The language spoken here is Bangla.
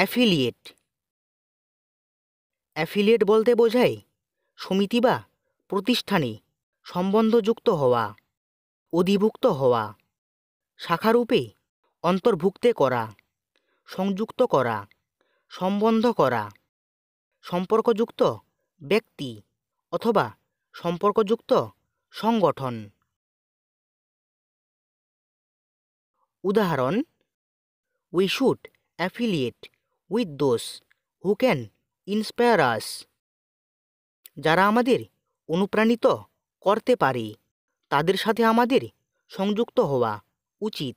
অ্যাফিলিয়েট অ্যাফিলিয়েট বলতে বোঝায় সমিতি বা প্রতিষ্ঠানে সম্বন্ধযুক্ত হওয়া অধিভুক্ত হওয়া শাখারূপে অন্তর্ভুক্তে করা সংযুক্ত করা সম্বন্ধ করা সম্পর্কযুক্ত ব্যক্তি অথবা সম্পর্কযুক্ত সংগঠন উদাহরণ we should affiliate with those who can inspire us যারা আমাদের অনুপ্রাণিত করতে পারে তাদের সাথে আমাদের সংযুক্ত হওয়া উচিত